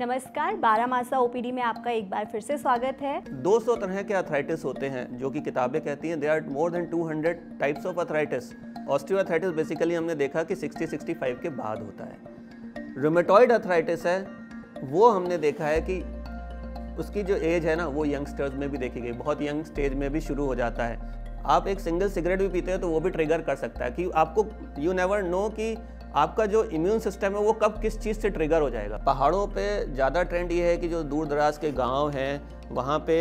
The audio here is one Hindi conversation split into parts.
नमस्कार बारह मासा ओपीडी में आपका एक बार फिर से स्वागत है 200 तरह के अर्थराइटिस होते हैं जो कि किताबें कहती हैं they are more than 200 types of arthritis osteoarthritis basically हमने देखा कि 60 65 के बाद होता है रोमेटॉइड अर्थराइटिस है वो हमने देखा है कि उसकी जो एज है ना वो यंगस्टर्स में भी देखी गई बहुत यंग स्टेज में भी शुरू हो जाता है आप एक सिंगल सिगरेट भी पीते हैं तो वो भी ट्रिगर कर सकता है कि आपको यू नेवर नो कि आपका जो इम्यून सिस्टम है वो कब किस चीज़ से ट्रिगर हो जाएगा पहाड़ों पे ज़्यादा ट्रेंड ये है कि जो दूर दराज के गांव हैं वहाँ पे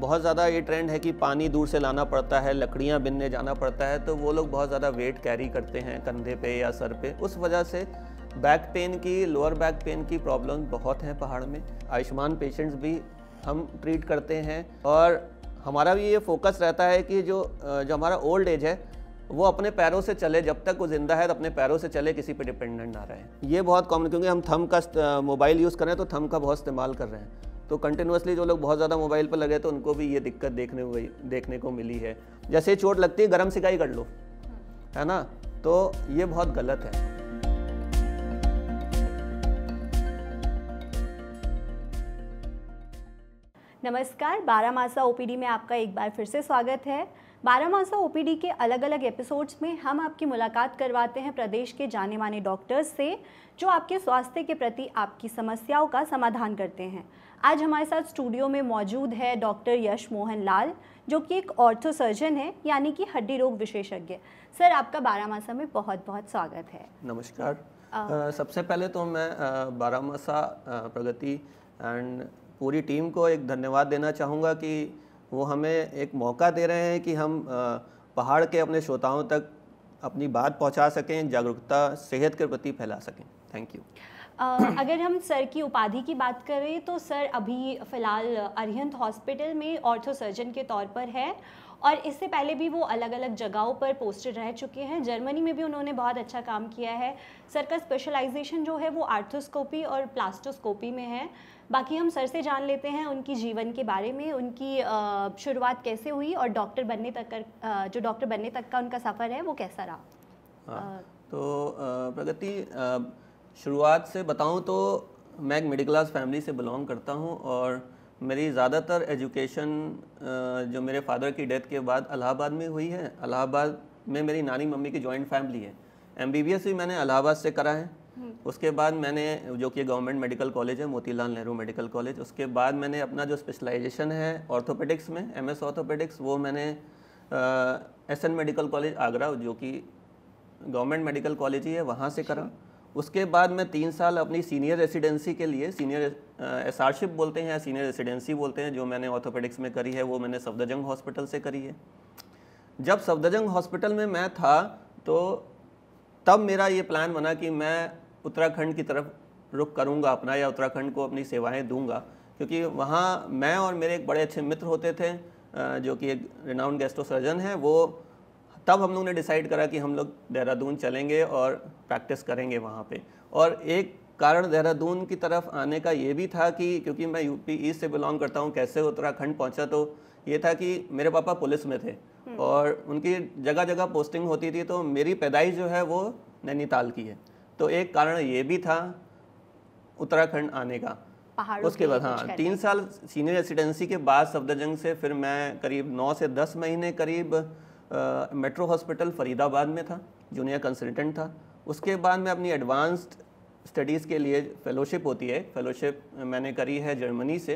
बहुत ज़्यादा ये ट्रेंड है कि पानी दूर से लाना पड़ता है लकड़ियाँ बिनने जाना पड़ता है तो वो लोग बहुत ज़्यादा वेट कैरी करते हैं कंधे पे या सर पर उस वजह से बैक पेन की लोअर बैक पेन की प्रॉब्लम बहुत हैं पहाड़ में आयुष्मान पेशेंट्स भी हम ट्रीट करते हैं और हमारा भी ये फोकस रहता है कि जो जो हमारा ओल्ड एज है वो अपने पैरों से चले जब तक वो ज़िंदा है तो अपने पैरों से चले किसी पे डिपेंडेंट ना रहे ये बहुत कॉमन क्योंकि हम थम का मोबाइल यूज़ कर रहे हैं तो थम का बहुत इस्तेमाल कर रहे हैं तो कंटिन्यूसली जो लोग बहुत ज़्यादा मोबाइल पर लगे तो उनको भी ये दिक्कत देखने हुई देखने को मिली है जैसे चोट लगती है गर्म सिकाई कर लो है ना तो ये बहुत गलत है नमस्कार बारह मासा ओपीडी में आपका एक बार फिर से स्वागत है बारह मासा ओपीडी के अलग अलग एपिसोड्स में हम आपकी मुलाकात करवाते हैं प्रदेश के जाने माने डॉक्टर्स से जो आपके स्वास्थ्य के प्रति आपकी समस्याओं का समाधान करते हैं आज हमारे साथ स्टूडियो में मौजूद है डॉक्टर यश मोहन लाल जो कि एक ऑर्थो सर्जन है यानी कि हड्डी रोग विशेषज्ञ सर आपका बारामासा में बहुत बहुत स्वागत है नमस्कार आ, सबसे पहले तो मैं बारामासा प्रगति एंड पूरी टीम को एक धन्यवाद देना चाहूँगा कि वो हमें एक मौका दे रहे हैं कि हम पहाड़ के अपने श्रोताओं तक अपनी बात पहुंचा सकें जागरूकता सेहत के प्रति फैला सकें थैंक यू अगर हम सर की उपाधि की बात करें तो सर अभी फ़िलहाल अरिहंत हॉस्पिटल में ऑर्थो सर्जन के तौर पर है और इससे पहले भी वो अलग अलग जगहों पर पोस्टेड रह चुके हैं जर्मनी में भी उन्होंने बहुत अच्छा काम किया है सर का स्पेशलाइजेशन जो है वो आर्थोस्कोपी और प्लास्टोस्कोपी में है बाकी हम सर से जान लेते हैं उनकी जीवन के बारे में उनकी शुरुआत कैसे हुई और डॉक्टर बनने तक कर, जो डॉक्टर बनने तक का उनका सफ़र है वो कैसा रहा आ, हाँ, तो प्रगति शुरुआत से बताऊँ तो मैं एक मिडिल क्लास फैमिली से बिलोंग करता हूँ और मेरी ज़्यादातर एजुकेशन जो मेरे फादर की डेथ के बाद अलाहाबाद में हुई है अलाहाबाद में मेरी नानी मम्मी की जॉइंट फैमिली है एम भी मैंने अलाहाबाद से करा है उसके बाद मैंने जो कि गवर्नमेंट मेडिकल कॉलेज है मोतीलाल नेहरू मेडिकल कॉलेज उसके बाद मैंने अपना जो स्पेशलाइजेशन है ऑर्थोपेडिक्स में एम एस ऑर्थोपेडिक्स वो मैंने S N medical college Agra जो कि गवर्नमेंट मेडिकल कॉलेज ही है वहाँ से करा उसके बाद मैं तीन साल अपनी सीनियर रेसिडेंसी के लिए सीनियर एसआरशिप बोलते हैं या सीनियर रेसिडेंसी बोलते हैं जो मैंने ऑर्थोपेडिक्स में करी है वो मैंने सफदरजंग हॉस्पिटल से करी है जब सफदरजंग हॉस्पिटल में मैं था तो तब मेरा ये प्लान बना कि मैं उत्तराखंड की तरफ रुख करूँगा अपना या उत्तराखंड को अपनी सेवाएँ दूँगा क्योंकि वहाँ मैं और मेरे एक बड़े अच्छे मित्र होते थे जो कि एक रिनाउंड गेस्टो सर्जन है वो तब हम लोग ने डिसाइड करा कि हम लोग देहरादून चलेंगे और प्रैक्टिस करेंगे वहाँ पे और एक कारण देहरादून की तरफ आने का ये भी था कि क्योंकि मैं यूपी ईस्ट से बिलोंग करता हूँ कैसे उत्तराखंड पहुँचा तो ये था कि मेरे पापा पुलिस में थे हम्म। और उनकी जगह जगह पोस्टिंग होती थी तो मेरी पैदाइश जो है वो नैनीताल की है तो एक कारण ये भी था उत्तराखंड आने का उसके बाद हाँ तीन साल सीनियर रेसिडेंसी के बाद सफदरजंग से फिर मैं करीब नौ से दस महीने करीब आ, मेट्रो हॉस्पिटल फरीदाबाद में था जूनियर कंसल्टेंट था उसके बाद मैं अपनी एडवांस्ड स्टडीज़ के लिए फेलोशिप होती है फेलोशिप मैंने करी है जर्मनी से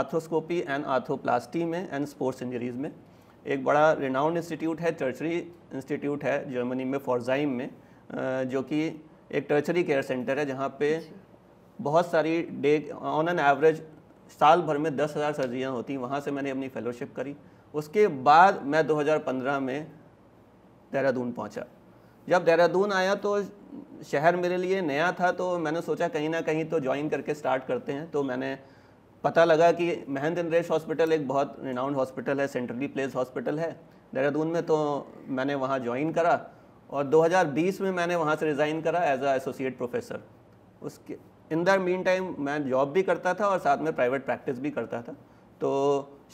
आर्थोस्कोपी एंड आर्थोप्लास्टी में एंड स्पोर्ट्स इंजरीज़ में एक बड़ा रिनाउंड इंस्टीट्यूट है चर्चरी इंस्टीट्यूट है जर्मनी में फॉरजाइम में जो कि एक टर्चरी केयर सेंटर है जहाँ पे बहुत सारी डे ऑन एन एवरेज साल भर में दस हज़ार सर्जरियाँ होती वहाँ से मैंने अपनी फेलोशिप करी उसके बाद मैं 2015 में देहरादून पहुँचा जब देहरादून आया तो शहर मेरे लिए नया था तो मैंने सोचा कहीं ना कहीं तो ज्वाइन करके स्टार्ट करते हैं तो मैंने पता लगा कि महंत इंद्रेश हॉस्पिटल एक बहुत रिनाउंड हॉस्पिटल है सेंट्रली प्लेस हॉस्पिटल है देहरादून में तो मैंने वहाँ ज्वाइन करा और 2020 में मैंने वहाँ से रिज़ाइन करा एज आ एसोसिएट प्रोफेसर उसके इन द मीन टाइम मैं जॉब भी करता था और साथ में प्राइवेट प्रैक्टिस भी करता था तो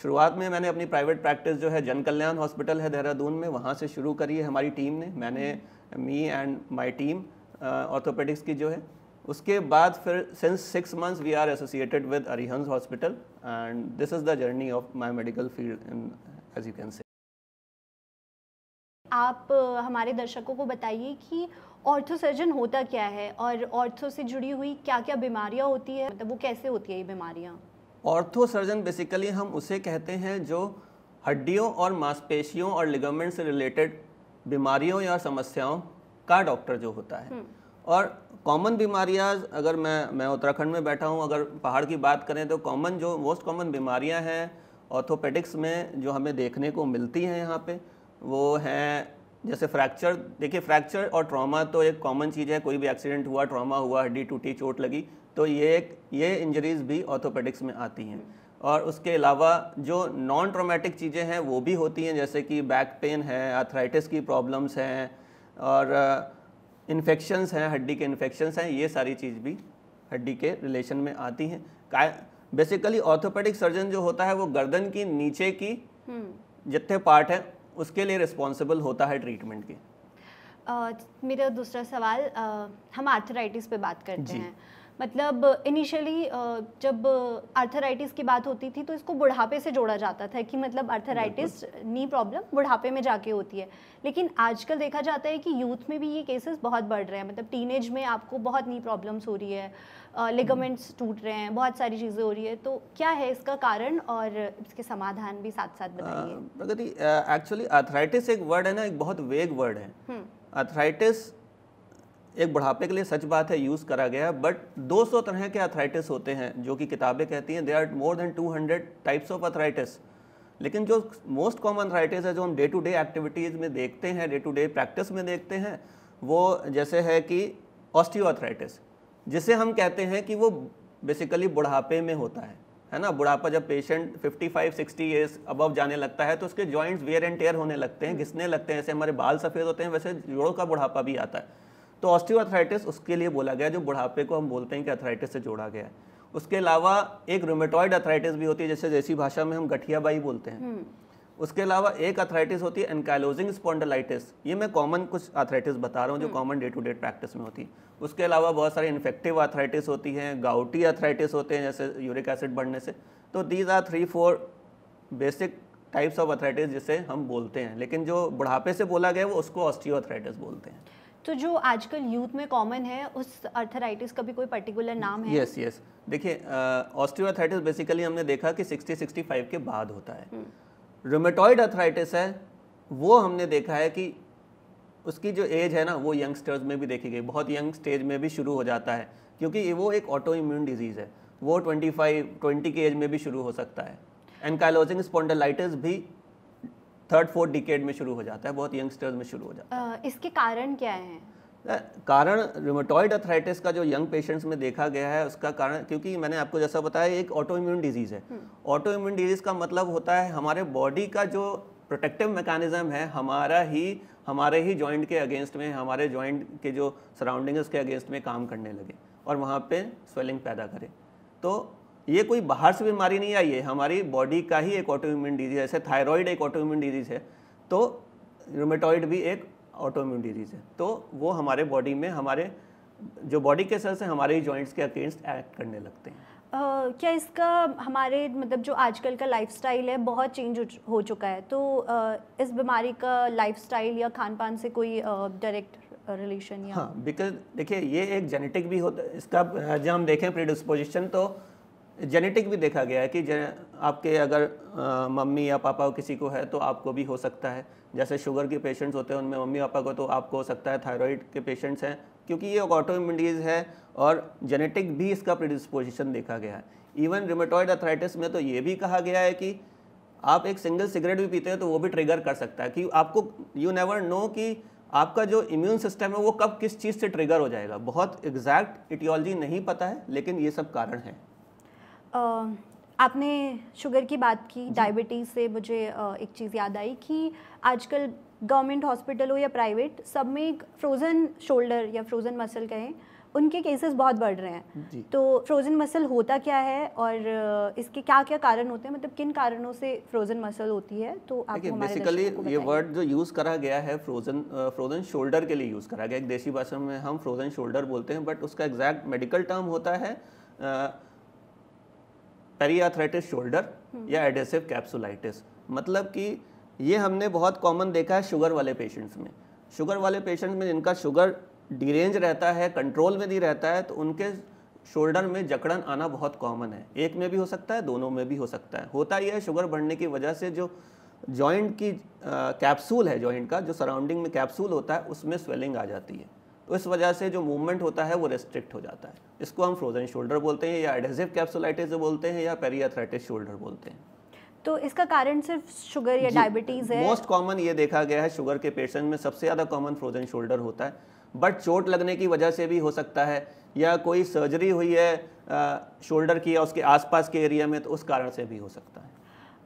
शुरुआत में मैंने अपनी प्राइवेट प्रैक्टिस जो है जन कल्याण हॉस्पिटल है देहरादून में वहाँ से शुरू करी है हमारी टीम ने मैंने me and my team orthopaedics की जो है उसके बाद फिर since six months we are associated with Arihant hospital and this is the journey of my medical field in as you can say आप हमारे दर्शकों को बताइए कि ऑर्थो सर्जन होता क्या है और ऑर्थो से जुड़ी हुई क्या क्या बीमारियाँ होती है मतलब वो कैसे होती है ये बीमारियाँ ऑर्थो सर्जन बेसिकली हम उसे कहते हैं जो हड्डियों और मांसपेशियों और लिगामेंट से रिलेटेड बीमारियों या समस्याओं का डॉक्टर जो होता है हम्म। और कॉमन बीमारियाँ अगर मैं मैं उत्तराखंड में बैठा हूँ अगर पहाड़ की बात करें तो कॉमन जो मोस्ट कॉमन बीमारियाँ हैं ऑर्थोपेडिक्स में जो हमें देखने को मिलती हैं यहाँ पे वो हैं जैसे फ्रैक्चर देखिए फ्रैक्चर और ट्रॉमा तो एक कॉमन चीज़ है कोई भी एक्सीडेंट हुआ ट्रॉमा हुआ हड्डी टूटी चोट लगी तो ये एक ये इंजरीज भी ऑर्थोपेडिक्स में आती हैं और उसके अलावा जो नॉन ट्रोमेटिक चीज़ें हैं वो भी होती हैं जैसे कि बैक पेन है अथराइटिस की प्रॉब्लम्स हैं और इन्फेक्शंस uh, हैं हड्डी के इन्फेक्शंस हैं ये सारी चीज़ भी हड्डी के रिलेशन में आती हैं बेसिकली ऑर्थोपेडिक सर्जन जो होता है वो गर्दन की नीचे की हम्म। जितने पार्ट हैं उसके लिए रिस्पॉन्सिबल होता है ट्रीटमेंट के uh, मेरा दूसरा सवाल uh, हम आर्थराइटिस पे बात करते हैं मतलब इनिशियली जब आर्थराइटिस की बात होती थी तो इसको बुढ़ापे से जोड़ा जाता था कि मतलब आर्थराइटिस नी प्रॉब्लम बुढ़ापे में जाके होती है लेकिन आजकल देखा जाता है कि यूथ में भी ये केसेस बहुत बढ़ रहे हैं मतलब टीनेज में आपको बहुत नी प्रॉब्लम्स हो रही है लिगामेंट्स हम्म। टूट रहे हैं बहुत सारी चीज़ें हो रही है तो क्या है इसका कारण और इसके समाधान भी साथ साथ बताइए प्रगति एक्चुअली आर्थराइटिस एक वर्ड है ना एक बहुत वेग वर्ड है आर्थराइटिस हम्म। एक बुढ़ापे के लिए सच बात है यूज़ करा गया बट 200 तरह के अथराइटिस होते हैं जो कि किताबें कहती हैं they are more than 200 types of arthritis लेकिन जो मोस्ट कॉमन अथराइटिस है जो हम डे टू डे एक्टिविटीज़ में देखते हैं डे टू डे प्रैक्टिस में देखते हैं वो जैसे है कि ऑस्टियोआर्थराइटिस जिसे हम कहते हैं कि वो बेसिकली बुढ़ापे में होता है है ना बुढ़ापा जब पेशेंट 55 60 ईयर्स अबव जाने लगता है तो उसके जॉइंट्स वेयर एंड टेयर होने लगते हैं घिसने लगते हैं जैसे हमारे बाल सफ़ेद होते हैं वैसे जोड़ों का बुढ़ापा भी आता है तो ऑस्टियोआर्थराइटिस उसके लिए बोला गया जो बुढ़ापे को हम बोलते हैं कि अथराइटिस से जोड़ा गया है उसके अलावा एक रोमेटॉइड अथराइटिस भी होती है जैसे जैसी भाषा में हम गठिया बाई बोलते हैं हम्म। उसके अलावा एक अथराइटिस होती है एनकाइलोजिंग स्पॉन्डलाइटिस ये मैं कॉमन कुछ अथराइटिस बता रहा हूँ जो common day to day practice में होती है उसके अलावा बहुत सारे इन्फेक्टिव अथराइटिस होती हैं गाउटी अथराइटिस होते हैं जैसे यूरिक एसिड बढ़ने से तो these are three four basic types of arthritis जिसे हम बोलते हैं लेकिन जो बुढ़ापे से बोला गया वो उसको ऑस्टियो बोलते हैं तो जो आजकल यूथ में कॉमन है उस अर्थराइटिस का भी कोई पर्टिकुलर नाम है यस यस देखिए ऑस्टियोआर्थराइटिस बेसिकली हमने देखा कि 60 65 के बाद होता है रोमेटॉइड हम्म। अर्थराइटिस है वो हमने देखा है कि उसकी जो एज है ना वो यंगस्टर्स में भी देखी गई बहुत यंग स्टेज में भी शुरू हो जाता है क्योंकि वो एक ऑटो इम्यून डिजीज़ है वो 25 20 की एज में भी शुरू हो सकता है एनकाइलोजिंग स्पॉन्डलाइटिस भी थर्ड फोर्थ डिकेड में शुरू हो जाता है बहुत यंगस्टर्स में शुरू हो जाता है इसके कारण क्या है कारण रिमोटॉइड अथराइटिस का जो यंग पेशेंट्स में देखा गया है उसका कारण क्योंकि मैंने आपको जैसा बताया एक ऑटो इम्यून डिजीज़ है ऑटो इम्यून डिजीज़ का मतलब होता है हमारे बॉडी का जो प्रोटेक्टिव मैकेनिज्म है हमारा ही हमारे ही जॉइंट के अगेंस्ट में हमारे जॉइंट के जो सराउंडिंग है उसके अगेंस्ट में काम करने लगे और वहाँ पे स्वेलिंग पैदा करे तो ये कोई बाहर से बीमारी नहीं आई है हमारी बॉडी का ही एक ऑटोइम्यून डिजीज है जैसे थायराइड एक ऑटोइम्यून डिजीज है तो रोमेटॉइड भी एक ऑटोइम्यून डिजीज है तो वो हमारे बॉडी में हमारे जो बॉडी के सेल्स हैं हमारे जॉइंट्स के अगेंस्ट एक्ट करने लगते हैं Uh, क्या इसका हमारे मतलब जो आजकल का लाइफस्टाइल है बहुत चेंज हो चुका है तो uh, इस बीमारी का लाइफस्टाइल या खान पान से कोई डायरेक्ट uh, रिलेशन या हाँ बिकॉज देखिए ये एक जेनेटिक भी होता है इसका जब हम देखें प्रीडिस्पोजिशन तो जेनेटिक भी देखा गया है कि आपके अगर मम्मी या पापा किसी को है तो आपको भी हो सकता है जैसे शुगर के पेशेंट्स होते हैं उनमें मम्मी पापा को तो आपको हो सकता है थायराइड के पेशेंट्स हैं क्योंकि ये ऑटो इम्यूनिटीज़ है और जेनेटिक भी इसका प्रिडिस्पोजिशन देखा गया है इवन रिमेटॉइड अथराइटिस में तो ये भी कहा गया है कि आप एक सिंगल सिगरेट भी पीते हैं तो वो भी ट्रिगर कर सकता है कि आपको यू नेवर नो कि आपका जो इम्यून सिस्टम है वो कब किस चीज़ से ट्रिगर हो जाएगा बहुत एग्जैक्ट इटियोलॉजी नहीं पता है लेकिन ये सब कारण है आपने शुगर की बात की डायबिटीज़ से मुझे एक चीज़ याद आई कि आजकल गवर्नमेंट हॉस्पिटल हो या प्राइवेट सब में एक फ्रोज़न शोल्डर या फ्रोज़न मसल कहें उनके केसेस बहुत बढ़ रहे हैं तो फ्रोज़न मसल होता क्या है और इसके क्या क्या कारण होते हैं मतलब किन कारणों से फ्रोज़न मसल होती है तो आपको बेसिकली ये वर्ड जो यूज़ करा गया है फ्रोज़न फ्रोज़न शोल्डर के लिए यूज़ करा गया एक देसी भाषा में हम फ्रोज़न शोल्डर बोलते हैं बट उसका एग्जैक्ट मेडिकल टर्म होता है पेरियाथराइटिस शोल्डर हम्म। या एडेसिव कैप्सुलाइटिस मतलब कि ये हमने बहुत कॉमन देखा है शुगर वाले पेशेंट्स में शुगर वाले पेशेंट्स में जिनका शुगर डिरेंज रहता है कंट्रोल में नहीं रहता है तो उनके शोल्डर में जकड़न आना बहुत कॉमन है एक में भी हो सकता है दोनों में भी हो सकता है होता यह है शुगर बढ़ने की वजह से जो जॉइंट की कैप्सूल है जॉइंट का जो सराउंडिंग में कैप्सूल होता है उसमें स्वेलिंग आ जाती है तो इस वजह से जो मूवमेंट होता है वो रेस्ट्रिक्ट हो जाता है इसको हम फ्रोजन शोल्डर बोलते हैं या एडेसिव कैप्सुलाइटिस बोलते हैं या पेरियाथराइटिस शोल्डर बोलते हैं तो इसका कारण सिर्फ शुगर या डायबिटीज़ है मोस्ट कॉमन ये देखा गया है शुगर के पेशेंट में सबसे ज़्यादा कॉमन फ्रोजन शोल्डर होता है बट चोट लगने की वजह से भी हो सकता है या कोई सर्जरी हुई है शोल्डर की या उसके आसपास के एरिया में तो उस कारण से भी हो सकता है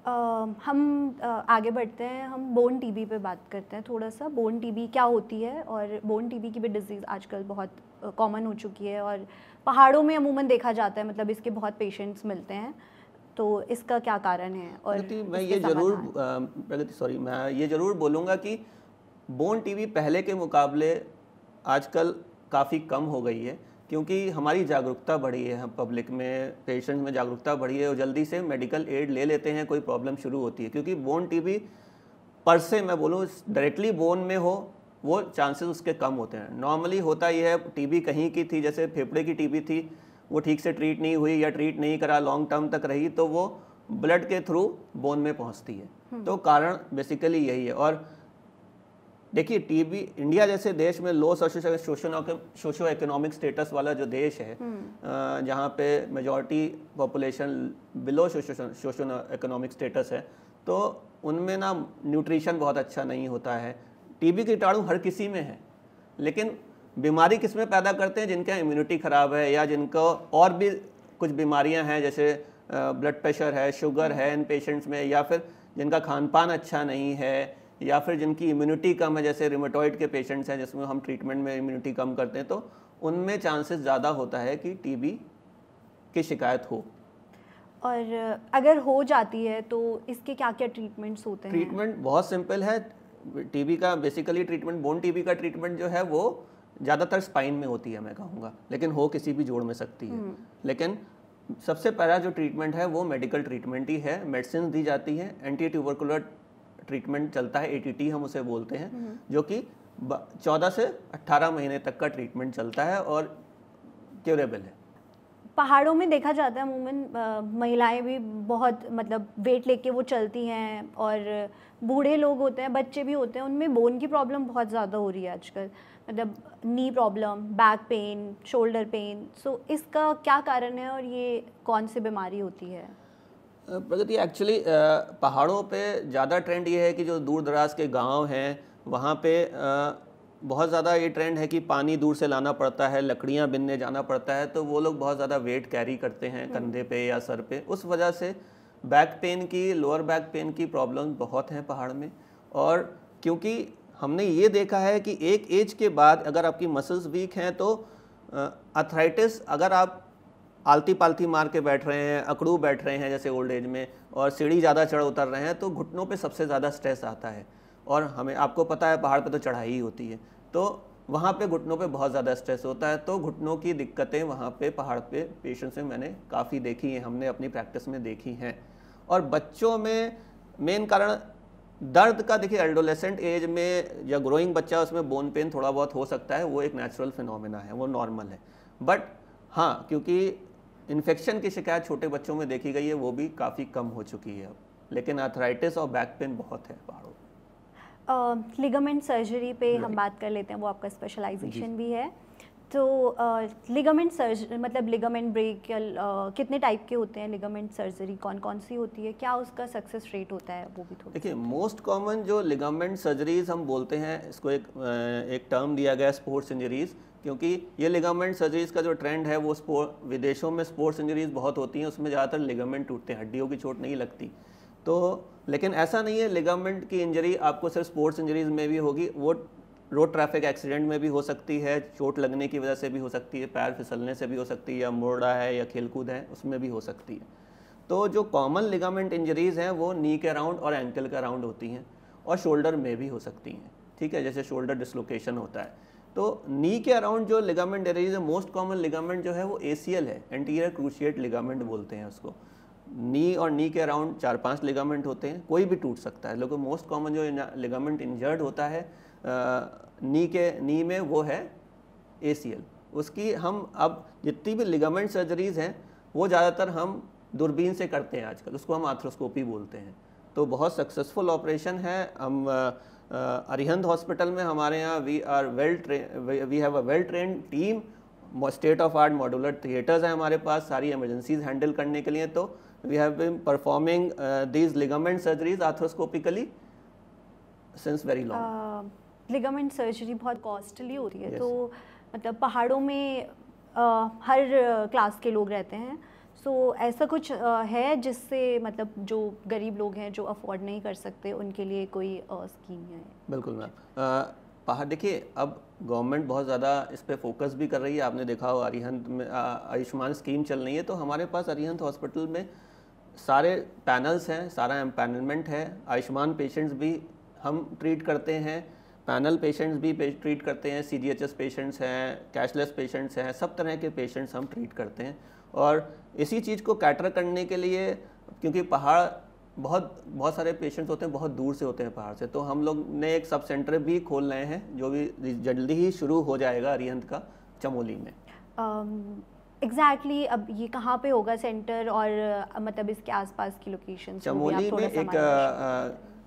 Uh, हम uh, आगे बढ़ते हैं हम बोन टीबी पे बात करते हैं थोड़ा सा बोन टीबी क्या होती है और बोन टीबी की भी डिजीज़ आजकल बहुत कॉमन uh, हो चुकी है और पहाड़ों में अमूमन देखा जाता है मतलब इसके बहुत पेशेंट्स मिलते हैं तो इसका क्या कारण है और मैं ये ज़रूर प्रगति सॉरी मैं ये ज़रूर बोलूँगा कि बोन टी पहले के मुकाबले आजकल काफ़ी कम हो गई है क्योंकि हमारी जागरूकता बढ़ी है हम पब्लिक में पेशेंट्स में जागरूकता बढ़ी है और जल्दी से मेडिकल एड ले लेते हैं कोई प्रॉब्लम शुरू होती है क्योंकि बोन टीबी पर से मैं बोलूँ डायरेक्टली बोन में हो वो चांसेस उसके कम होते हैं नॉर्मली होता यह है टीबी कहीं की थी जैसे फेफड़े की टीबी थी वो ठीक से ट्रीट नहीं हुई या ट्रीट नहीं करा लॉन्ग टर्म तक रही तो वो ब्लड के थ्रू बोन में पहुंचती है हम्म। तो कारण बेसिकली यही है और देखिए टीबी इंडिया जैसे देश में low socio socio economic status वाला जो देश है हम्म। जहाँ पे majority population below socio economic status है तो उनमें ना न्यूट्रिशन बहुत अच्छा नहीं होता है टीबी के कीटाणु हर किसी में है लेकिन बीमारी किस में पैदा करते हैं जिनका इम्यूनिटी ख़राब है या जिनको और भी कुछ बीमारियां हैं जैसे ब्लड प्रेशर है शुगर हम्म। है इन पेशेंट्स में या फिर जिनका खान पान अच्छा नहीं है या फिर जिनकी इम्यूनिटी कम है जैसे रिमोटॉइड के पेशेंट्स हैं जिसमें हम ट्रीटमेंट में इम्यूनिटी कम करते हैं तो उनमें चांसेस ज़्यादा होता है कि टी की शिकायत हो और अगर हो जाती है तो इसके क्या क्या ट्रीटमेंट्स होते हैं ट्रीटमेंट बहुत सिंपल है टीबी का बेसिकली ट्रीटमेंट बोन टीबी का ट्रीटमेंट जो है वो ज़्यादातर स्पाइन में होती है मैं कहूँगा लेकिन हो किसी भी जोड़ में सकती है हम्म। लेकिन सबसे पहला जो ट्रीटमेंट है वो मेडिकल ट्रीटमेंट ही है मेडिसिन दी जाती है एंटी ट्यूबरकुलर ट्रीटमेंट चलता है ए हम उसे बोलते हैं हम्म। जो कि चौदह से अट्ठारह महीने तक का ट्रीटमेंट चलता है और क्योरेबल है पहाड़ों में देखा जाता है अमूमन महिलाएं भी बहुत मतलब वेट लेके वो चलती हैं और बूढ़े लोग होते हैं बच्चे भी होते हैं उनमें बोन की प्रॉब्लम बहुत ज़्यादा हो रही है आजकल मतलब knee problem back pain shoulder pain so इसका क्या कारण है और ये कौन सी बीमारी होती है प्रगति एक्चुअली पहाड़ों पे ज़्यादा ट्रेंड ये है कि जो दूर दराज के गांव हैं वहाँ पे बहुत ज़्यादा ये ट्रेंड है कि पानी दूर से लाना पड़ता है लकड़ियाँ बिनने जाना पड़ता है तो वो लोग बहुत ज़्यादा वेट कैरी करते हैं हम्म। कंधे पे या सर पे उस वजह से बैक पेन की लोअर बैक पेन की प्रॉब्लम बहुत हैं पहाड़ में और क्योंकि हमने ये देखा है कि एक एज के बाद अगर आपकी मसल्स वीक हैं तो अथराइटिस अगर आप आलती पालती मार के बैठ रहे हैं अकड़ू बैठ रहे हैं जैसे ओल्ड एज में और सीढ़ी ज़्यादा चढ़ उतर रहे हैं तो घुटनों पे सबसे ज़्यादा स्ट्रेस आता है और हमें आपको पता है पहाड़ पे तो चढ़ाई ही होती है तो वहाँ पे घुटनों पे बहुत ज़्यादा स्ट्रेस होता है तो घुटनों की दिक्कतें वहाँ पे पहाड़ पे पेशेंट्स में मैंने काफ़ी देखी हैं हमने अपनी प्रैक्टिस में देखी हैं और बच्चों में मेन कारण दर्द का देखिए एल्डोलेसेंट एज में या ग्रोइंग बच्चा उसमें बोन पेन थोड़ा बहुत हो सकता है वो एक नेचुरल फिनोमिना है वो नॉर्मल है बट हाँ क्योंकि इन्फेक्शन की शिकायत छोटे बच्चों में देखी गई है वो भी काफ़ी कम हो चुकी है अब लेकिन अथराइटिस और बैक पेन बहुत है पहाड़ों लिगामेंट सर्जरी पे हम बात कर लेते हैं वो आपका स्पेशलाइजेशन भी है तो लिगामेंट सर्जरी मतलब लिगामेंट ब्रेक या कितने टाइप के होते हैं लिगामेंट सर्जरी कौन कौन सी होती है क्या उसका सक्सेस रेट होता है वो भी थोड़ा देखिए मोस्ट कॉमन जो लिगामेंट सर्जरीज हम बोलते हैं इसको एक एक टर्म दिया गया स्पोर्ट्स इंजरीज क्योंकि ये लिगामेंट सर्जरीज का जो ट्रेंड है वो स्पोर्ट विदेशों में स्पोर्ट्स इंजरीज बहुत होती हैं उसमें ज़्यादातर लिगामेंट टूटते हैं हड्डियों की चोट नहीं लगती तो लेकिन ऐसा नहीं है लिगामेंट की इंजरी आपको सिर्फ स्पोर्ट्स इंजरीज में भी होगी वो रोड ट्रैफिक एक्सीडेंट में भी हो सकती है चोट लगने की वजह से भी हो सकती है पैर फिसलने से भी हो सकती है या मोड़ा है या खेलकूद है उसमें भी हो सकती है तो जो कॉमन लिगामेंट इंजरीज हैं वो नी के अराउंड और एंकल के अराउंड होती हैं और शोल्डर में भी हो सकती हैं ठीक है जैसे शोल्डर डिसलोकेशन होता है तो नी के अराउंड जो ligament there is most common ligament जो है वो ए है एंटीरियर क्रूशिएट लिगामेंट बोलते हैं उसको नी और नी के अराउंड चार पांच लिगामेंट होते हैं कोई भी टूट सकता है लेकिन मोस्ट कॉमन जो लिगामेंट इंजर्ड होता है नी के नी में वो है ए उसकी हम अब जितनी भी लिगामेंट सर्जरीज हैं वो ज़्यादातर हम दूरबीन से करते हैं आजकल उसको हम आर्थ्रोस्कोपी बोलते हैं तो बहुत सक्सेसफुल ऑपरेशन है हम अरिहंत हॉस्पिटल में हमारे यहाँ we are well train we have a well train team state of art modular theatres हैं हमारे पास सारी इमरजेंसीज हैंडल करने के लिए तो we have been performing these ligament surgeries arthroscopically since very long ligament surgery बहुत कॉस्टली हो रही है yes. तो मतलब पहाड़ों में uh, हर क्लास के लोग रहते हैं सो so, ऐसा कुछ है जिससे मतलब जो गरीब लोग हैं जो अफोर्ड नहीं कर सकते उनके लिए कोई स्कीम है बिल्कुल मैम बाहर देखिए अब गवर्नमेंट बहुत ज़्यादा इस पर फोकस भी कर रही है आपने देखा हो अरिहंत में आयुष्मान स्कीम चल रही है तो हमारे पास अरिहंत हॉस्पिटल में सारे पैनल्स हैं सारा एम्पैनलमेंट है आयुष्मान पेशेंट्स भी हम ट्रीट करते हैं पैनल पेशेंट्स भी पे, ट्रीट करते हैं सी पेशेंट्स हैं कैशलेस पेशेंट्स हैं सब तरह के पेशेंट्स हम ट्रीट करते हैं और इसी चीज़ को कैटर करने के लिए क्योंकि पहाड़ बहुत बहुत सारे पेशेंट्स होते हैं बहुत दूर से होते हैं पहाड़ से तो हम लोग ने एक सब सेंटर भी खोल रहे हैं जो भी जल्दी ही शुरू हो जाएगा अरिहंत का चमोली में एग्जैक्टली exactly, अब ये कहाँ पे होगा सेंटर और मतलब इसके आसपास की लोकेशन चमोली में एक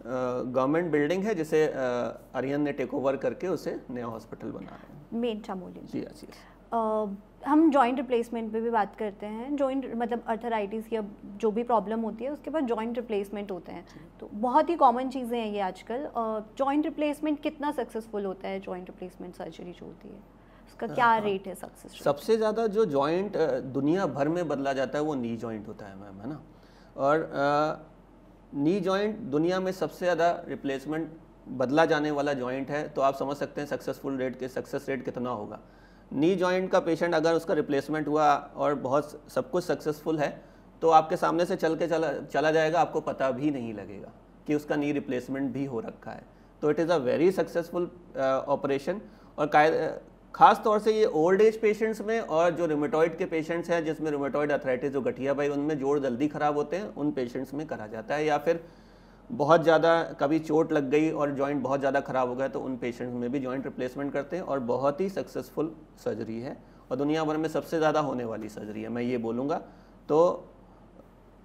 गवर्नमेंट बिल्डिंग है जिसे अरियन ने टेक ओवर करके उसे नया हॉस्पिटल बना है मेन चमोली जी जी हम जॉइंट रिप्लेसमेंट पे भी बात करते हैं जॉइंट मतलब अर्थराइटिस या जो भी प्रॉब्लम होती है उसके बाद जॉइंट रिप्लेसमेंट होते हैं तो बहुत ही कॉमन चीज़ें हैं ये आजकल जॉइंट रिप्लेसमेंट कितना सक्सेसफुल होता है जॉइंट रिप्लेसमेंट सर्जरी जो होती है उसका क्या रेट हाँ, हाँ। है सक्सेस सबसे ज़्यादा जो जॉइंट दुनिया भर में बदला जाता है वो नी जॉइंट होता है मैम है ना और नी जॉइंट दुनिया में सबसे ज़्यादा रिप्लेसमेंट बदला जाने वाला जॉइंट है तो आप समझ सकते हैं सक्सेसफुल रेट के सक्सेस रेट कितना होगा नी जॉइंट का पेशेंट अगर उसका रिप्लेसमेंट हुआ और बहुत सब कुछ सक्सेसफुल है तो आपके सामने से चल के चला चला जाएगा आपको पता भी नहीं लगेगा कि उसका नी रिप्लेसमेंट भी हो रखा है तो it is a very successful operation और uh, ख़ास तौर से ये ओल्ड एज पेशेंट्स में और जो रिमोटॉइड के पेशेंट्स हैं जिसमें रिमोटॉइड अथराइटिस जो गठिया भाई उनमें जोड़ जल्दी ख़राब होते हैं उन पेशेंट्स में करा जाता है या फिर बहुत ज़्यादा कभी चोट लग गई और जॉइंट बहुत ज़्यादा ख़राब हो गया तो उन पेशेंट्स में भी जॉइंट रिप्लेसमेंट करते हैं और बहुत ही सक्सेसफुल सर्जरी है और दुनिया भर में सबसे ज़्यादा होने वाली सर्जरी है मैं ये बोलूँगा तो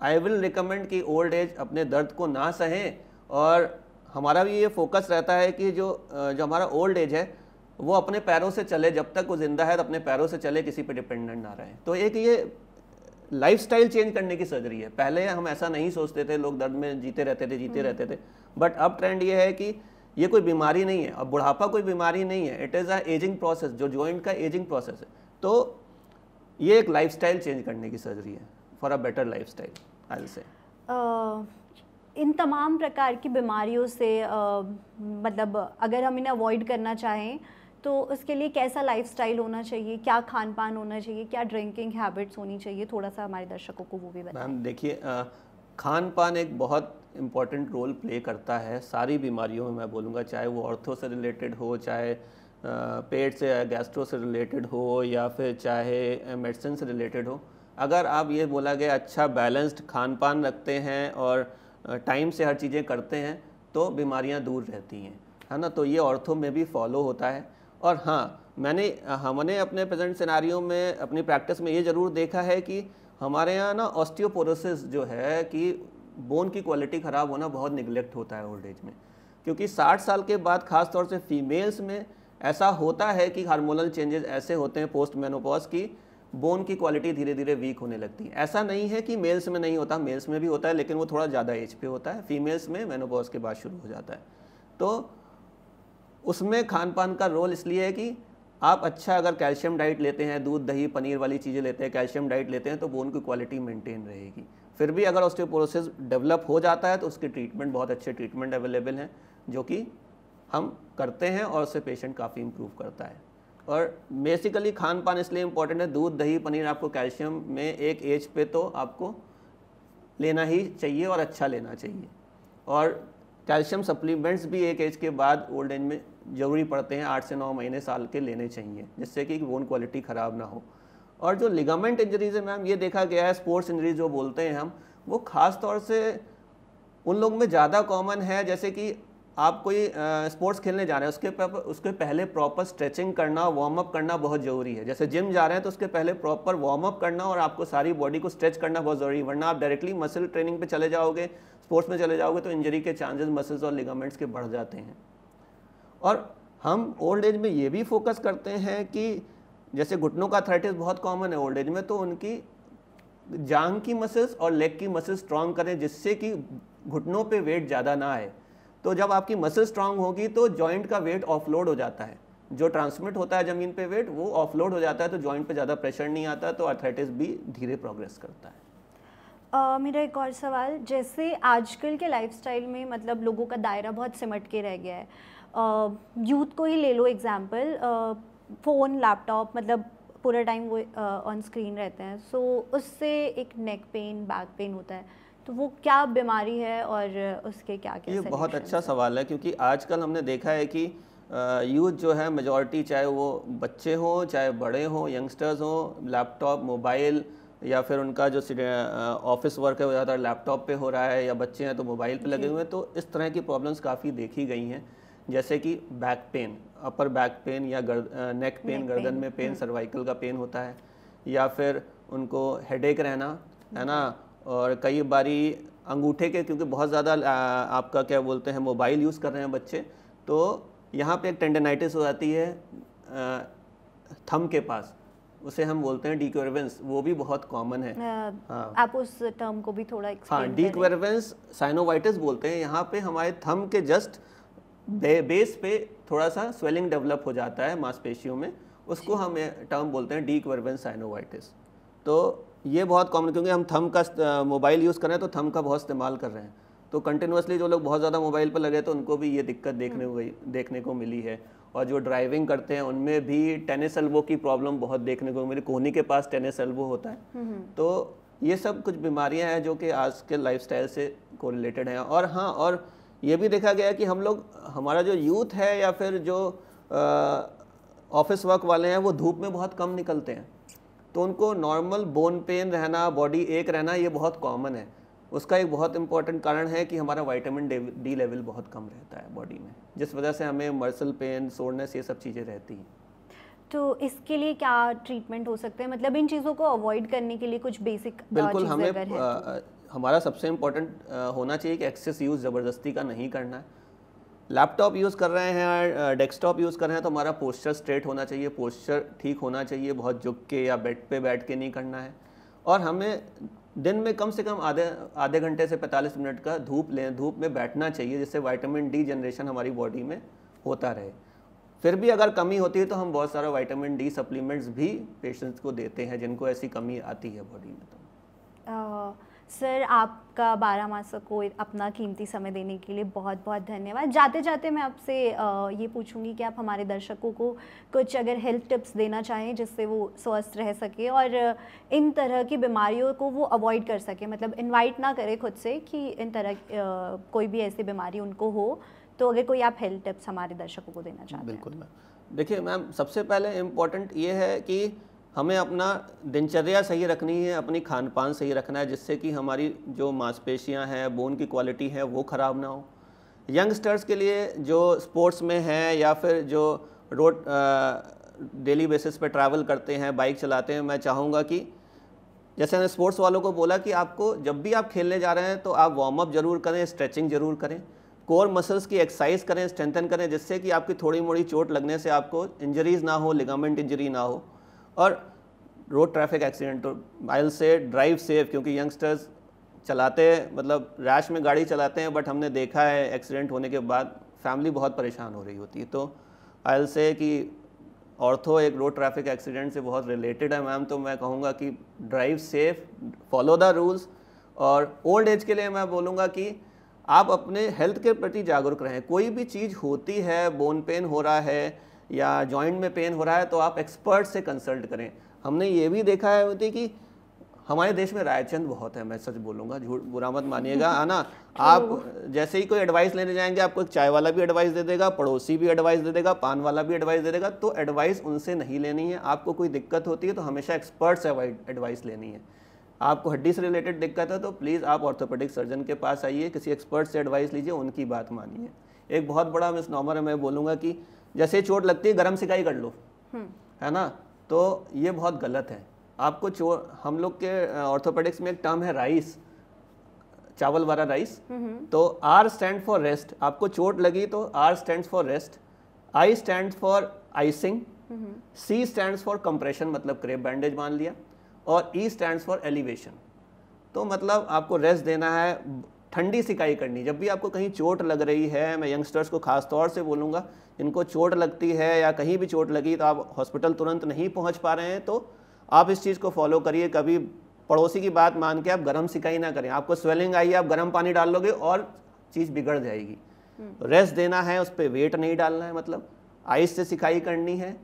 आई विल रिकमेंड कि ओल्ड एज अपने दर्द को ना सहें और हमारा भी ये फोकस रहता है कि जो जो हमारा ओल्ड एज है वो अपने पैरों से चले जब तक वो ज़िंदा है तो अपने पैरों से चले किसी पे डिपेंडेंट ना रहे तो एक ये स्टाइल चेंज करने की सर्जरी है पहले हम ऐसा नहीं सोचते थे लोग दर्द में जीते रहते थे जीते हम्म। रहते थे बट अब ट्रेंड ये है कि ये कोई बीमारी नहीं है और बुढ़ापा कोई बीमारी नहीं है it is a aging process जो जॉइंट का एजिंग प्रोसेस है तो ये एक स्टाइल चेंज करने की सर्जरी है for a better lifestyle I say इन तमाम प्रकार की बीमारियों से uh, मतलब अगर हम इन्हें अवॉइड करना चाहें तो उसके लिए कैसा लाइफ होना चाहिए क्या खान पान होना चाहिए क्या ड्रिंकिंग हैबिट्स होनी चाहिए थोड़ा सा हमारे दर्शकों को वो भी बताएं मैम देखिए खान पान एक बहुत इम्पॉर्टेंट रोल प्ले करता है सारी बीमारियों में मैं बोलूँगा चाहे वो ऑर्थो से रिलेटेड हो चाहे पेट से गैस्ट्रो से रिलेटेड हो या फिर चाहे मेडिसिन से रिलेटेड हो अगर आप ये बोला गया अच्छा बैलेंस्ड खान पान रखते हैं और टाइम से हर चीज़ें करते हैं तो बीमारियां दूर रहती हैं है ना तो ये औरतों में भी फॉलो होता है और हाँ मैंने हमने अपने प्रेजेंट सिनारियों में अपनी प्रैक्टिस में ये ज़रूर देखा है कि हमारे यहाँ ना ऑस्टियोपोरोसिस जो है कि बोन की क्वालिटी ख़राब होना बहुत निगलेक्ट होता है ओल्ड एज में क्योंकि 60 साल के बाद खास तौर से फीमेल्स में ऐसा होता है कि हार्मोनल चेंजेस ऐसे होते हैं पोस्ट मेनोपॉज की बोन की क्वालिटी धीरे धीरे वीक होने लगती है ऐसा नहीं है कि मेल्स में नहीं होता मेल्स में भी होता है लेकिन वो थोड़ा ज़्यादा एज पे होता है फीमेल्स में मेनोपॉज के बाद शुरू हो जाता है तो उसमें खान पान का रोल इसलिए है कि आप अच्छा अगर कैल्शियम डाइट लेते हैं दूध दही पनीर वाली चीज़ें लेते हैं कैल्शियम डाइट लेते हैं तो बोन की क्वालिटी मेंटेन रहेगी फिर भी अगर ऑस्टियोपोरोसिस डेवलप हो जाता है तो उसके ट्रीटमेंट बहुत अच्छे ट्रीटमेंट अवेलेबल हैं जो कि हम करते हैं और उससे पेशेंट काफ़ी इम्प्रूव करता है और बेसिकली खान पान इसलिए इम्पॉर्टेंट है दूध दही पनीर आपको कैल्शियम में एक एज पे तो आपको लेना ही चाहिए और अच्छा लेना चाहिए और कैल्शियम सप्लीमेंट्स भी एक एज के बाद ओल्ड एज में ज़रूरी पड़ते हैं आठ से नौ महीने साल के लेने चाहिए जिससे कि बोन क्वालिटी ख़राब ना हो और जो लिगामेंट इंजरीज है मैम ये देखा गया है स्पोर्ट्स इंजरीज जो बोलते हैं हम वो ख़ास तौर से उन लोग में ज़्यादा कॉमन है जैसे कि आप कोई स्पोर्ट्स खेलने जा रहे हैं उसके पर, उसके पहले प्रॉपर स्ट्रेचिंग करना वार्म अप करना बहुत ज़रूरी है जैसे जिम जा रहे हैं तो उसके पहले प्रॉपर वार्म अप करना और आपको सारी बॉडी को स्ट्रेच करना बहुत ज़रूरी है वरना आप डायरेक्टली मसल ट्रेनिंग पे चले जाओगे स्पोर्ट्स में चले जाओगे तो इंजरी के चांसेस मसल्स और लिगामेंट्स के बढ़ जाते हैं और हम ओल्ड एज में ये भी फोकस करते हैं कि जैसे घुटनों का थ्राइटिस बहुत कॉमन है ओल्ड एज में तो उनकी जांग की मसल्स और लेग की मसल्स स्ट्रांग करें जिससे कि घुटनों पे वेट ज़्यादा ना आए तो जब आपकी मसल स्ट्रांग होगी तो जॉइंट का वेट ऑफलोड हो जाता है जो ट्रांसमिट होता है ज़मीन पे वेट वो ऑफलोड हो जाता है तो जॉइंट पे ज़्यादा प्रेशर नहीं आता तो अर्थराइटिस भी धीरे प्रोग्रेस करता है Uh, मेरा एक और सवाल जैसे आजकल के लाइफस्टाइल में मतलब लोगों का दायरा बहुत सिमट के रह गया है यूथ को ही ले लो एग्ज़ाम्पल फ़ोन लैपटॉप मतलब पूरा टाइम वो ऑन स्क्रीन रहते हैं सो so, उससे एक नेक पेन बैक पेन होता है तो वो क्या बीमारी है और उसके क्या क्या ये बहुत अच्छा सवाल है क्योंकि आजकल हमने देखा है कि यूथ जो है मेजॉरिटी चाहे वो बच्चे हों चाहे बड़े हों यंगस्टर्स हों लैपटॉप मोबाइल या फिर उनका जो ऑफिस वर्क है वो ज़्यादातर लैपटॉप पे हो रहा है या बच्चे हैं तो मोबाइल पे लगे हुए हैं तो इस तरह की प्रॉब्लम्स काफ़ी देखी गई हैं जैसे कि back pain upper back pain या गर्द, नेक पेन नेक गर्दन पेन, में पेन सर्वाइकल हाँ। का पेन होता है या फिर उनको हेडेक रहना है ना और कई बारी अंगूठे के क्योंकि बहुत ज़्यादा आपका क्या बोलते हैं मोबाइल यूज़ कर रहे हैं बच्चे तो यहाँ पे एक टेंडेनाइटिस हो जाती है थम के पास उसे हम बोलते हैं डीक्वेरवेंस वो भी बहुत कॉमन है आ, हाँ। आप उस टर्म को भी थोड़ा हाँ डीक्वेरवेंस साइनोवाइटिस बोलते हैं यहाँ पे हमारे थम के जस्ट बेस पे थोड़ा सा स्वेलिंग डेवलप हो जाता है मांसपेशियों में उसको हम टर्म बोलते हैं डी क्वर्बन साइनोवाइटिस तो ये बहुत कॉमन क्योंकि हम थम का मोबाइल यूज़ कर रहे हैं तो थम का बहुत इस्तेमाल कर रहे हैं तो कंटिन्यूसली जो लोग बहुत ज़्यादा मोबाइल पर लगे तो उनको भी ये दिक्कत देखने हाँ। गई देखने को मिली है और जो ड्राइविंग करते हैं उनमें भी टेनिस एल्बो की प्रॉब्लम बहुत देखने को मिली कोहनी के पास टेनिस एल्बो होता है हम्म, हम्म। तो ये सब कुछ बीमारियां हैं जो कि आज के लाइफ से कोरिलेटेड हैं और हाँ और ये भी देखा गया कि हम लोग हमारा जो यूथ है या फिर जो ऑफिस वर्क वाले हैं वो धूप में बहुत कम निकलते हैं तो उनको नॉर्मल बोन पेन रहना बॉडी एक रहना ये बहुत कॉमन है उसका एक बहुत इंपॉर्टेंट कारण है कि हमारा वाइटामिन डी लेवल बहुत कम रहता है बॉडी में जिस वजह से हमें मर्सल पेन सोरनेस ये सब चीज़ें रहती हैं तो इसके लिए क्या ट्रीटमेंट हो सकते हैं मतलब इन चीज़ों को अवॉइड करने के लिए कुछ बेसिक बिल्कुल हमें हमारा सबसे इम्पोर्टेंट होना चाहिए कि एक्सेस यूज़ ज़बरदस्ती का नहीं करना है लैपटॉप यूज़ कर रहे हैं और डेस्कटॉप यूज़ कर रहे हैं तो हमारा पोस्चर स्ट्रेट होना चाहिए पोस्चर ठीक होना चाहिए बहुत झुक के या बेड पे बैठ के नहीं करना है और हमें दिन में कम से कम आधे आधे घंटे से 45 मिनट का धूप लें धूप में बैठना चाहिए जिससे वाइटामिन डी जनरेशन हमारी बॉडी में होता रहे फिर भी अगर कमी होती है तो हम बहुत सारा वाइटामिन डी सप्लीमेंट्स भी पेशेंट्स को देते हैं जिनको ऐसी कमी आती है बॉडी में तो uh... सर आपका बारह मासों को अपना कीमती समय देने के लिए बहुत बहुत धन्यवाद जाते जाते मैं आपसे ये पूछूंगी कि आप हमारे दर्शकों को कुछ अगर हेल्थ टिप्स देना चाहें जिससे वो स्वस्थ रह सके और इन तरह की बीमारियों को वो अवॉइड कर सके मतलब इनवाइट ना करें खुद से कि इन तरह कोई भी ऐसी बीमारी उनको हो तो अगर कोई आप हेल्थ टिप्स हमारे दर्शकों को देना चाहें बिल्कुल मैम देखिए मैम सबसे पहले इम्पोर्टेंट ये है कि हमें अपना दिनचर्या सही रखनी है अपनी खान पान सही रखना है जिससे कि हमारी जो मांसपेशियां हैं बोन की क्वालिटी है वो ख़राब ना हो यंगस्टर्स के लिए जो स्पोर्ट्स में हैं या फिर जो रोड डेली बेसिस पे ट्रैवल करते हैं बाइक चलाते हैं मैं चाहूँगा कि जैसे मैंने स्पोर्ट्स वालों को बोला कि आपको जब भी आप खेलने जा रहे हैं तो आप वार्म अप जरूर करें स्ट्रेचिंग जरूर करें कोर मसल्स की एक्सरसाइज करें स्ट्रेंथन करें जिससे कि आपकी थोड़ी मोड़ी चोट लगने से आपको इंजरीज ना हो लिगामेंट इंजरी ना हो और रोड ट्रैफिक एक्सीडेंट तो माइल से ड्राइव सेफ क्योंकि यंगस्टर्स चलाते मतलब रैश में गाड़ी चलाते हैं बट हमने देखा है एक्सीडेंट होने के बाद फैमिली बहुत परेशान हो रही होती है तो आयल से कि ऑर्थो एक रोड ट्रैफिक एक्सीडेंट से बहुत रिलेटेड है मैम तो मैं कहूँगा कि drive safe follow the rules और ओल्ड एज के लिए मैं बोलूँगा कि आप अपने हेल्थ के प्रति जागरूक रहें कोई भी चीज़ होती है बोन पेन हो रहा है या जॉइंट में पेन हो रहा है तो आप एक्सपर्ट से कंसल्ट करें हमने ये भी देखा है होती कि हमारे देश में रायचंद बहुत है मैं सच बोलूँगा झूठ बुरा मत मानिएगा है ना आप जैसे ही कोई एडवाइस लेने जाएंगे आपको एक चाय वाला भी एडवाइस दे देगा पड़ोसी भी एडवाइस दे देगा पान वाला भी एडवाइस दे देगा तो एडवाइस उनसे नहीं लेनी है आपको कोई दिक्कत होती है तो हमेशा एक्सपर्ट से एडवाइस लेनी है आपको हड्डी से रिलेटेड दिक्कत है तो प्लीज़ आप ऑर्थोपेडिक सर्जन के पास आइए किसी एक्सपर्ट से एडवाइस लीजिए उनकी बात मानिए एक बहुत बड़ा नॉमर है मैं बोलूँगा कि जैसे चोट लगती है गर्म सिकाई कर लो हम्म। है ना तो ये बहुत गलत है आपको हम लोग के ऑर्थोपेडिक्स में एक टर्म है राइस चावल वाला राइस हम्म। तो आर स्टैंड फॉर रेस्ट आपको चोट लगी तो R stand for rest I stand for icing C stand for compression मतलब क्रेप बैंडेज मान लिया और ई स्टैंड फॉर एलिवेशन तो मतलब आपको रेस्ट देना है ठंडी सिकाई करनी जब भी आपको कहीं चोट लग रही है मैं यंगस्टर्स को खास तौर से बोलूँगा इनको चोट लगती है या कहीं भी चोट लगी तो आप हॉस्पिटल तुरंत नहीं पहुंच पा रहे हैं तो आप इस चीज़ को फॉलो करिए कभी पड़ोसी की बात मान के आप गर्म सिकाई ना करें आपको स्वेलिंग आई है आप गर्म पानी डाल लोगे और चीज़ बिगड़ जाएगी हम्म। रेस्ट देना है उस पर वेट नहीं डालना है मतलब आइस से सिकाई करनी है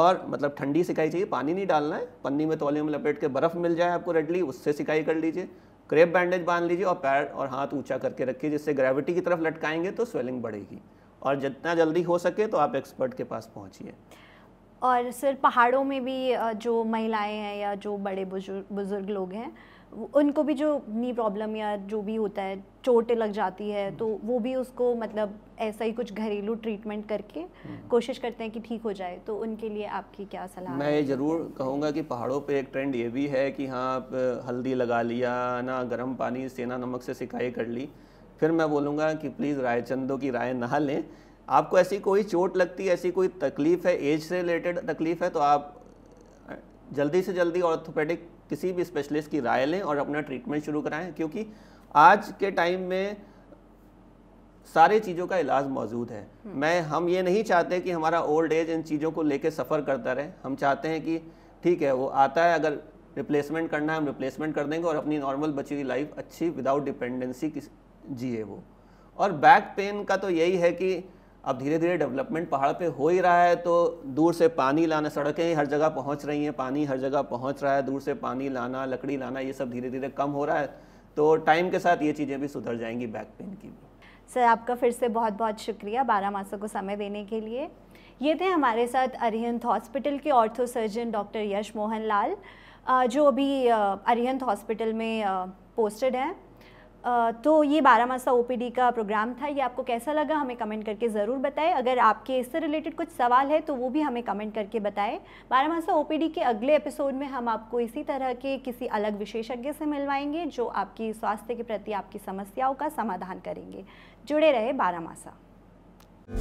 और मतलब ठंडी सिकाई चाहिए पानी नहीं डालना है पन्नी में तौले में लपेट के बर्फ़ मिल जाए आपको रेडली उससे सिकाई कर लीजिए क्रेप बैंडेज बांध लीजिए और पैर और हाथ ऊंचा करके रखिए जिससे ग्रेविटी की तरफ लटकाएंगे तो स्वेलिंग बढ़ेगी और जितना जल्दी हो सके तो आप एक्सपर्ट के पास पहुँचिए और सर पहाड़ों में भी जो महिलाएं हैं या जो बड़े बुजुर्ग बुजुर्ग लोग हैं उनको भी जो नी प्रॉब्लम या जो भी होता है चोटें लग जाती है हम्म। तो वो भी उसको मतलब ऐसा ही कुछ घरेलू ट्रीटमेंट करके हम्म। कोशिश करते हैं कि ठीक हो जाए तो उनके लिए आपकी क्या सलाह मैं ये ज़रूर कहूँगा कि पहाड़ों पे एक ट्रेंड ये भी है कि हाँ आप हल्दी लगा लिया ना गर्म पानी सेना नमक से सिकाई कर ली फिर मैं बोलूँगा कि प्लीज़ रायचंदों की राय ना लें आपको ऐसी कोई चोट लगती है ऐसी कोई तकलीफ़ है एज से रिलेटेड तकलीफ़ है तो आप जल्दी से जल्दी ऑर्थोपेडिक किसी भी स्पेशलिस्ट की राय लें और अपना ट्रीटमेंट शुरू कराएं क्योंकि आज के टाइम में सारे चीज़ों का इलाज मौजूद है हम्म। मैं हम ये नहीं चाहते कि हमारा ओल्ड एज इन चीज़ों को लेके सफ़र करता रहे हम चाहते हैं कि ठीक है वो आता है अगर रिप्लेसमेंट करना है हम रिप्लेसमेंट कर देंगे और अपनी नॉर्मल बची हुई लाइफ अच्छी विदाउट डिपेंडेंसी जिए वो और बैक पेन का तो यही है कि अब धीरे धीरे डेवलपमेंट पहाड़ पे हो ही रहा है तो दूर से पानी लाना सड़कें हर जगह पहुंच रही हैं पानी हर जगह पहुंच रहा है दूर से पानी लाना लकड़ी लाना ये सब धीरे धीरे कम हो रहा है तो टाइम के साथ ये चीज़ें भी सुधर जाएंगी बैक पेन की भी सर आपका फिर से बहुत बहुत शुक्रिया बारह मासों को समय देने के लिए ये थे हमारे साथ अरिहंत हॉस्पिटल के ortho surgeon doctor Yash Mohan Lal जो अभी अरिहंत हॉस्पिटल में पोस्टेड हैं तो ये बारह मासा ओ का प्रोग्राम था ये आपको कैसा लगा हमें कमेंट करके ज़रूर बताएं अगर आपके इससे रिलेटेड कुछ सवाल है तो वो भी हमें कमेंट करके बताएं बारह मासा ओ के अगले एपिसोड में हम आपको इसी तरह के किसी अलग विशेषज्ञ से मिलवाएंगे जो आपकी स्वास्थ्य के प्रति आपकी समस्याओं का समाधान करेंगे जुड़े रहे बारह मासा